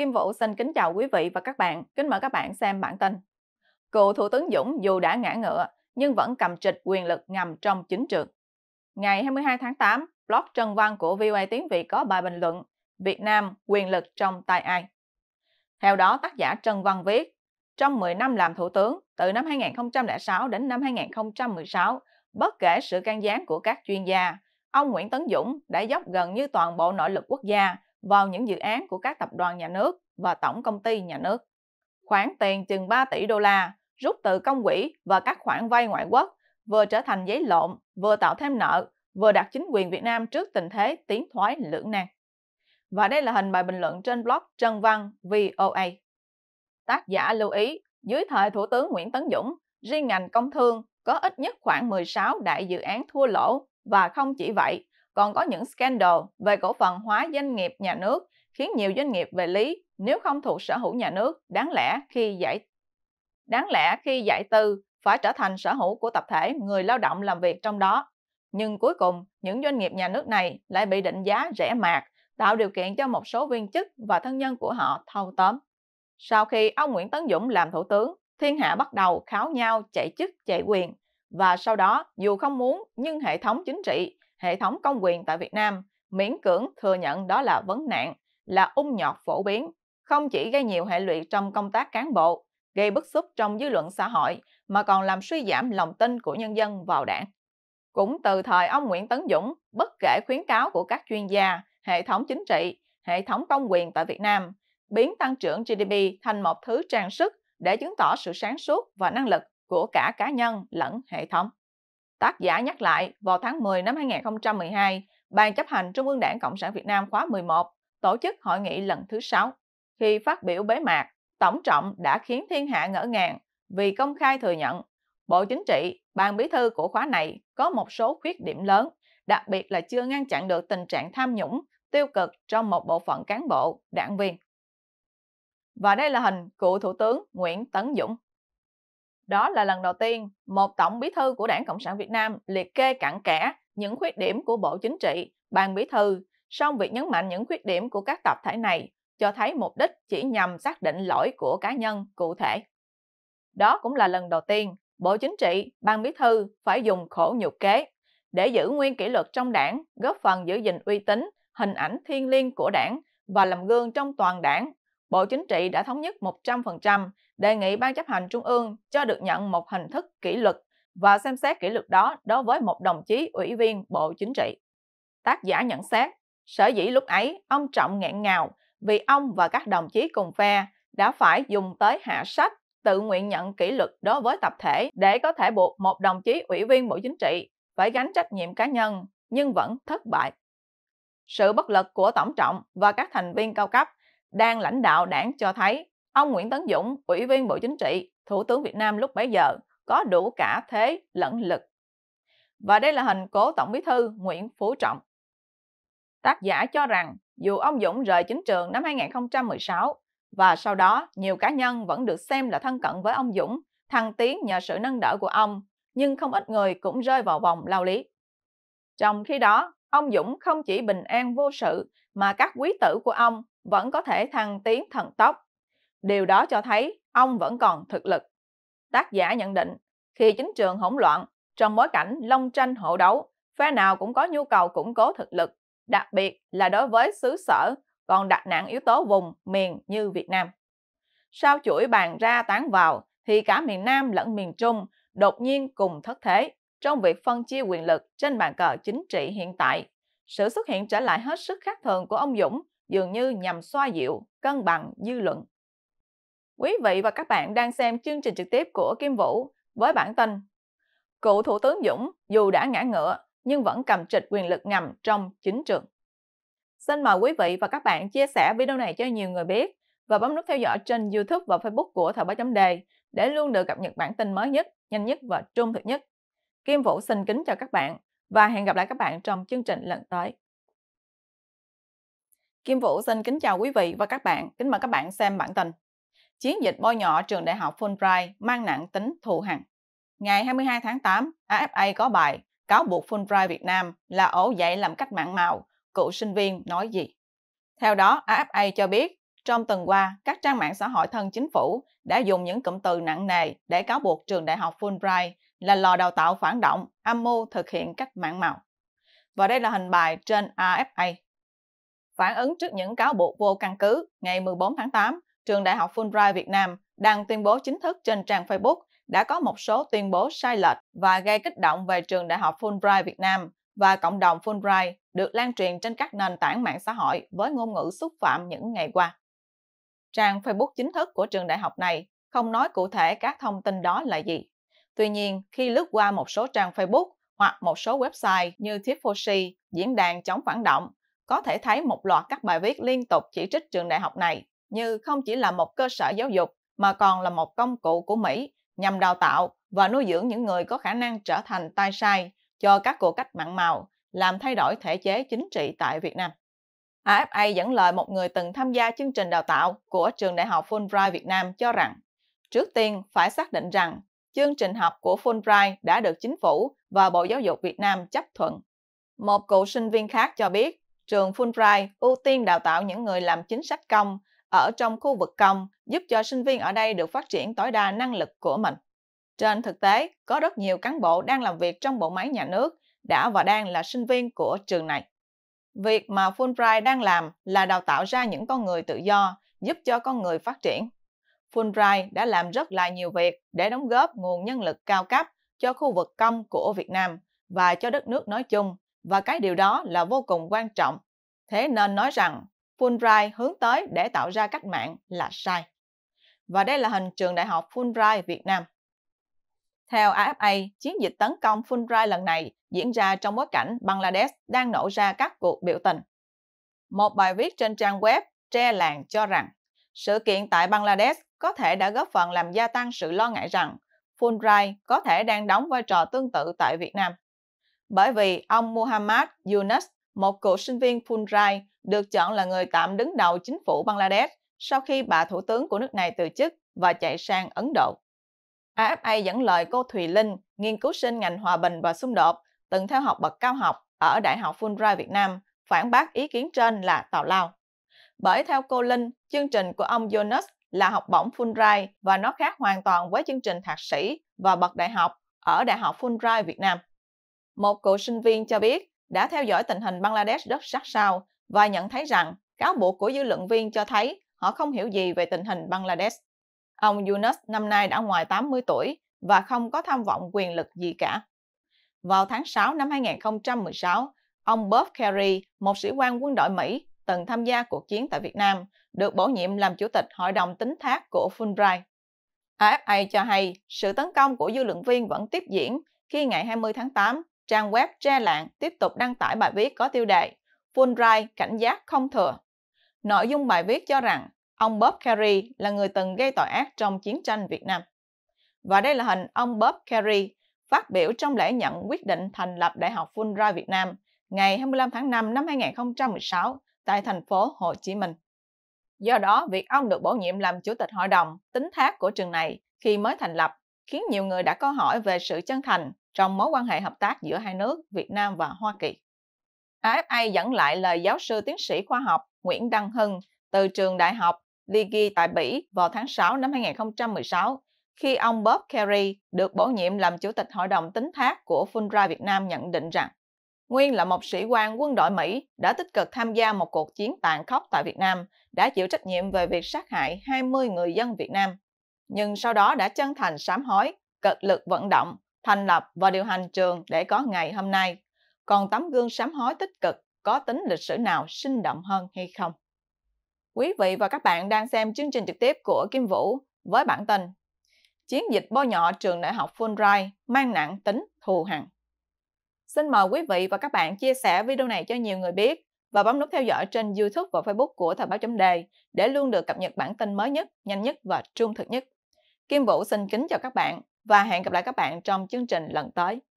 Kim Vũ xin kính chào quý vị và các bạn, kính mời các bạn xem bản tin. Cựu Thủ tướng Dũng dù đã ngã ngựa, nhưng vẫn cầm trịch quyền lực ngầm trong chính trường. Ngày 22 tháng 8, blog Trần Văn của VOA Tiếng Việt có bài bình luận Việt Nam quyền lực trong tay ai? Theo đó, tác giả Trần Văn viết, trong 10 năm làm Thủ tướng, từ năm 2006 đến năm 2016, bất kể sự can gián của các chuyên gia, ông Nguyễn Tấn Dũng đã dốc gần như toàn bộ nội lực quốc gia vào những dự án của các tập đoàn nhà nước và tổng công ty nhà nước. Khoản tiền chừng 3 tỷ đô la rút từ công quỹ và các khoản vay ngoại quốc vừa trở thành giấy lộn, vừa tạo thêm nợ, vừa đặt chính quyền Việt Nam trước tình thế tiến thoái lưỡng nan. Và đây là hình bài bình luận trên blog Trân Văn VOA. Tác giả lưu ý, dưới thời Thủ tướng Nguyễn Tấn Dũng, riêng ngành công thương có ít nhất khoảng 16 đại dự án thua lỗ và không chỉ vậy, còn có những scandal về cổ phần hóa doanh nghiệp nhà nước khiến nhiều doanh nghiệp về lý nếu không thuộc sở hữu nhà nước đáng lẽ khi giải đáng lẽ khi giải tư phải trở thành sở hữu của tập thể người lao động làm việc trong đó. Nhưng cuối cùng, những doanh nghiệp nhà nước này lại bị định giá rẻ mạt, tạo điều kiện cho một số viên chức và thân nhân của họ thâu tóm. Sau khi ông Nguyễn Tấn Dũng làm thủ tướng, thiên hạ bắt đầu kháo nhau chạy chức chạy quyền và sau đó dù không muốn nhưng hệ thống chính trị hệ thống công quyền tại Việt Nam miễn cưỡng thừa nhận đó là vấn nạn, là ung nhọt phổ biến, không chỉ gây nhiều hệ lụy trong công tác cán bộ, gây bức xúc trong dư luận xã hội mà còn làm suy giảm lòng tin của nhân dân vào đảng. Cũng từ thời ông Nguyễn Tấn Dũng, bất kể khuyến cáo của các chuyên gia, hệ thống chính trị, hệ thống công quyền tại Việt Nam, biến tăng trưởng GDP thành một thứ trang sức để chứng tỏ sự sáng suốt và năng lực của cả cá nhân lẫn hệ thống. Tác giả nhắc lại, vào tháng 10 năm 2012, Ban chấp hành Trung ương Đảng Cộng sản Việt Nam khóa 11 tổ chức hội nghị lần thứ 6. Khi phát biểu bế mạc, Tổng Trọng đã khiến thiên hạ ngỡ ngàng vì công khai thừa nhận Bộ Chính trị, Ban Bí thư của khóa này có một số khuyết điểm lớn, đặc biệt là chưa ngăn chặn được tình trạng tham nhũng, tiêu cực trong một bộ phận cán bộ, đảng viên. Và đây là hình cựu Thủ tướng Nguyễn Tấn Dũng. Đó là lần đầu tiên một tổng bí thư của Đảng Cộng sản Việt Nam liệt kê cặn kẽ những khuyết điểm của Bộ Chính trị, Ban Bí thư, song việc nhấn mạnh những khuyết điểm của các tập thể này cho thấy mục đích chỉ nhằm xác định lỗi của cá nhân cụ thể. Đó cũng là lần đầu tiên Bộ Chính trị, Ban Bí thư phải dùng khổ nhục kế để giữ nguyên kỷ luật trong đảng, góp phần giữ gìn uy tín, hình ảnh thiêng liêng của đảng và làm gương trong toàn đảng. Bộ Chính trị đã thống nhất 100% đề nghị Ban chấp hành Trung ương cho được nhận một hình thức kỷ luật và xem xét kỷ luật đó đối với một đồng chí ủy viên Bộ Chính trị. Tác giả nhận xét, sở dĩ lúc ấy ông Trọng nghẹn ngào vì ông và các đồng chí cùng phe đã phải dùng tới hạ sách tự nguyện nhận kỷ luật đối với tập thể để có thể buộc một đồng chí ủy viên Bộ Chính trị phải gánh trách nhiệm cá nhân nhưng vẫn thất bại. Sự bất lực của Tổng Trọng và các thành viên cao cấp đang lãnh đạo đảng cho thấy Ông Nguyễn Tấn Dũng, Ủy viên Bộ Chính trị, Thủ tướng Việt Nam lúc bấy giờ, có đủ cả thế lẫn lực. Và đây là hình cố Tổng Bí thư Nguyễn Phú Trọng. Tác giả cho rằng dù ông Dũng rời chính trường năm 2016 và sau đó nhiều cá nhân vẫn được xem là thân cận với ông Dũng, thăng tiến nhờ sự nâng đỡ của ông, nhưng không ít người cũng rơi vào vòng lao lý. Trong khi đó, ông Dũng không chỉ bình an vô sự mà các quý tử của ông vẫn có thể thăng tiến thần tốc Điều đó cho thấy ông vẫn còn thực lực. Tác giả nhận định, khi chính trường hỗn loạn, trong bối cảnh long tranh hộ đấu, phe nào cũng có nhu cầu củng cố thực lực, đặc biệt là đối với xứ sở còn đặt nặng yếu tố vùng, miền như Việt Nam. Sau chuỗi bàn ra tán vào, thì cả miền Nam lẫn miền Trung đột nhiên cùng thất thế trong việc phân chia quyền lực trên bàn cờ chính trị hiện tại. Sự xuất hiện trở lại hết sức khác thường của ông Dũng dường như nhằm xoa dịu, cân bằng dư luận. Quý vị và các bạn đang xem chương trình trực tiếp của Kim Vũ với bản tin Cựu Thủ tướng Dũng dù đã ngã ngựa nhưng vẫn cầm trịch quyền lực ngầm trong chính trường. Xin mời quý vị và các bạn chia sẻ video này cho nhiều người biết và bấm nút theo dõi trên YouTube và Facebook của Thời báo chấm đề để luôn được cập nhật bản tin mới nhất, nhanh nhất và trung thực nhất. Kim Vũ xin kính chào các bạn và hẹn gặp lại các bạn trong chương trình lần tới. Kim Vũ xin kính chào quý vị và các bạn, kính mời các bạn xem bản tin. Chiến dịch bôi nhọ trường đại học Fulbright mang nặng tính thù hằn. Ngày 22 tháng 8, AFA có bài cáo buộc Fulbright Việt Nam là ổ dậy làm cách mạng màu, cựu sinh viên nói gì. Theo đó, AFA cho biết, trong tuần qua, các trang mạng xã hội thân chính phủ đã dùng những cụm từ nặng nề để cáo buộc trường đại học Fulbright là lò đào tạo phản động, âm mưu thực hiện cách mạng màu. Và đây là hình bài trên AFA. Phản ứng trước những cáo buộc vô căn cứ, ngày 14 tháng 8, trường Đại học Fulbright Việt Nam đang tuyên bố chính thức trên trang Facebook đã có một số tuyên bố sai lệch và gây kích động về trường Đại học Fulbright Việt Nam và cộng đồng Fulbright được lan truyền trên các nền tảng mạng xã hội với ngôn ngữ xúc phạm những ngày qua. Trang Facebook chính thức của trường đại học này không nói cụ thể các thông tin đó là gì. Tuy nhiên, khi lướt qua một số trang Facebook hoặc một số website như Tifosi, diễn đàn chống phản động, có thể thấy một loạt các bài viết liên tục chỉ trích trường đại học này như không chỉ là một cơ sở giáo dục mà còn là một công cụ của Mỹ nhằm đào tạo và nuôi dưỡng những người có khả năng trở thành tay sai cho các cuộc cách mạng màu, làm thay đổi thể chế chính trị tại Việt Nam. AFA dẫn lời một người từng tham gia chương trình đào tạo của trường đại học Fulbright Việt Nam cho rằng, trước tiên phải xác định rằng chương trình học của Fulbright đã được chính phủ và Bộ Giáo dục Việt Nam chấp thuận. Một cựu sinh viên khác cho biết, trường Fulbright ưu tiên đào tạo những người làm chính sách công ở trong khu vực công giúp cho sinh viên ở đây được phát triển tối đa năng lực của mình. Trên thực tế, có rất nhiều cán bộ đang làm việc trong bộ máy nhà nước đã và đang là sinh viên của trường này. Việc mà Fulbright đang làm là đào tạo ra những con người tự do, giúp cho con người phát triển. Fulbright đã làm rất là nhiều việc để đóng góp nguồn nhân lực cao cấp cho khu vực công của Việt Nam và cho đất nước nói chung, và cái điều đó là vô cùng quan trọng. Thế nên nói rằng Fulbright hướng tới để tạo ra cách mạng là sai. Và đây là hình trường đại học Fulbright Việt Nam. Theo AFA, chiến dịch tấn công Fulbright lần này diễn ra trong bối cảnh Bangladesh đang nổ ra các cuộc biểu tình. Một bài viết trên trang web Tre Làng cho rằng sự kiện tại Bangladesh có thể đã góp phần làm gia tăng sự lo ngại rằng Fulbright có thể đang đóng vai trò tương tự tại Việt Nam. Bởi vì ông Muhammad Yunus, một cựu sinh viên Fulbright, được chọn là người tạm đứng đầu chính phủ Bangladesh sau khi bà thủ tướng của nước này từ chức và chạy sang Ấn Độ. AFA dẫn lời cô Thùy Linh, nghiên cứu sinh ngành hòa bình và xung đột, từng theo học bậc cao học ở Đại học Fulbright Việt Nam, phản bác ý kiến trên là tào lao. Bởi theo cô Linh, chương trình của ông Jonas là học bổng Fulbright và nó khác hoàn toàn với chương trình thạc sĩ và bậc đại học ở Đại học Fulbright Việt Nam. Một cựu sinh viên cho biết đã theo dõi tình hình Bangladesh rất sát sao và nhận thấy rằng cáo buộc của dư luận viên cho thấy họ không hiểu gì về tình hình Bangladesh. Ông Yunus năm nay đã ngoài 80 tuổi và không có tham vọng quyền lực gì cả. Vào tháng 6 năm 2016, ông Bob Kerry, một sĩ quan quân đội Mỹ từng tham gia cuộc chiến tại Việt Nam, được bổ nhiệm làm chủ tịch hội đồng tính thác của Fulbright. AFA cho hay sự tấn công của dư luận viên vẫn tiếp diễn khi ngày 20 tháng 8, trang web Tre Lạng tiếp tục đăng tải bài viết có tiêu đề Fulbright cảnh giác không thừa. Nội dung bài viết cho rằng ông Bob Kerry là người từng gây tội ác trong chiến tranh Việt Nam. Và đây là hình ông Bob Kerry phát biểu trong lễ nhận quyết định thành lập Đại học Fulbright Việt Nam ngày 25 tháng 5 năm 2016 tại thành phố Hồ Chí Minh. Do đó, việc ông được bổ nhiệm làm chủ tịch hội đồng tính thác của trường này khi mới thành lập khiến nhiều người đã có hỏi về sự chân thành trong mối quan hệ hợp tác giữa hai nước Việt Nam và Hoa Kỳ. AFA dẫn lại lời giáo sư tiến sĩ khoa học Nguyễn Đăng Hưng từ trường đại học Ligy tại Bỉ vào tháng 6 năm 2016 khi ông Bob Kerry được bổ nhiệm làm chủ tịch hội đồng tính thác của Fundra Việt Nam nhận định rằng Nguyên là một sĩ quan quân đội Mỹ đã tích cực tham gia một cuộc chiến tàn khốc tại Việt Nam, đã chịu trách nhiệm về việc sát hại 20 người dân Việt Nam. Nhưng sau đó đã chân thành sám hối, cực lực vận động, thành lập và điều hành trường để có ngày hôm nay còn tấm gương sám hối tích cực có tính lịch sử nào sinh động hơn hay không. Quý vị và các bạn đang xem chương trình trực tiếp của Kim Vũ với bản tin Chiến dịch bôi nhọ trường đại học Fulbright mang nặng tính thù hằn. Xin mời quý vị và các bạn chia sẻ video này cho nhiều người biết và bấm nút theo dõi trên YouTube và Facebook của Thời báo chấm đề để luôn được cập nhật bản tin mới nhất, nhanh nhất và trung thực nhất. Kim Vũ xin kính chào các bạn và hẹn gặp lại các bạn trong chương trình lần tới.